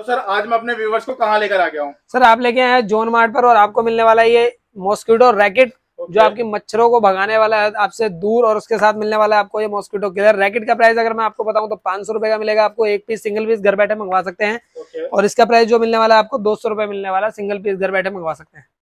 तो सर आज मैं अपने व्यूवर्स को कहाँ लेकर आ गया हूँ सर आप लेके आए जोन मार्ट पर और आपको मिलने वाला ये मॉस्किटो रैकेट जो आपकी मच्छरों को भगाने वाला है आपसे दूर और उसके साथ मिलने वाला है आपको ये मॉस्किटो किलर रैकेट का प्राइस अगर मैं आपको बताऊं तो पांच सौ रुपए का मिलेगा आपको एक पीस सिंगल पीस घर बैठे मंगवा सकते हैं और इसका प्राइस जो मिलने वाला है आपको दो सौ रुपए मिलने वाला सिंगल पीस घर बैठे मंगवा सकते हैं